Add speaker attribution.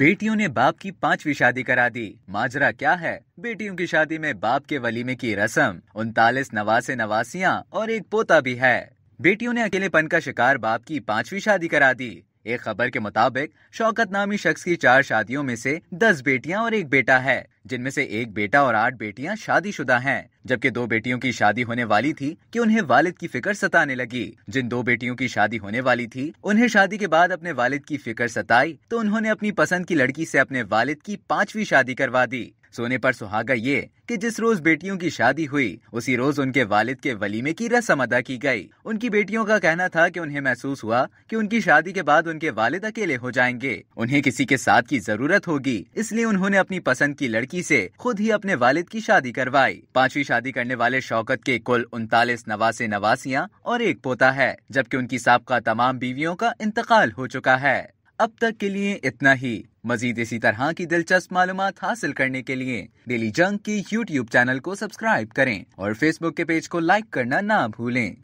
Speaker 1: बेटियों ने बाप की पांचवी शादी करा दी माजरा क्या है बेटियों की शादी में बाप के वलीमे की रस्म उनतालीस नवासे नवासिया और एक पोता भी है बेटियों ने अकेलेपन का शिकार बाप की पांचवी शादी करा दी एक खबर के मुताबिक शौकत नामी शख्स की चार शादियों में से दस बेटियां और एक बेटा है जिनमें से एक बेटा और आठ बेटियां शादीशुदा हैं, जबकि दो बेटियों की शादी होने वाली थी कि उन्हें वालिद की फिक्र सताने लगी जिन दो बेटियों की शादी होने वाली थी उन्हें शादी के बाद अपने वालिद की फिक्र सताई तो उन्होंने अपनी पसंद की लड़की से अपने वालिद की पांचवी शादी करवा दी सोने पर सुहागा ये कि जिस रोज बेटियों की शादी हुई उसी रोज उनके वालिद के वलीमे की रस्म अदा की गई उनकी बेटियों का कहना था कि उन्हें महसूस हुआ कि उनकी शादी के बाद उनके वालिद अकेले हो जाएंगे उन्हें किसी के साथ की जरूरत होगी इसलिए उन्होंने अपनी पसंद की लड़की से खुद ही अपने वालिद की शादी करवाई पांचवी शादी करने वाले शौकत के कुल उनतालीस नवासे नवासियाँ और एक पोता है जबकि उनकी सबका तमाम बीवियों का इंतकाल हो चुका है अब तक के लिए इतना ही मजीद इसी तरह की दिलचस्प मालूम हासिल करने के लिए डेली जंग की यूट्यूब चैनल को सब्सक्राइब करें और फेसबुक के पेज को लाइक करना ना भूलें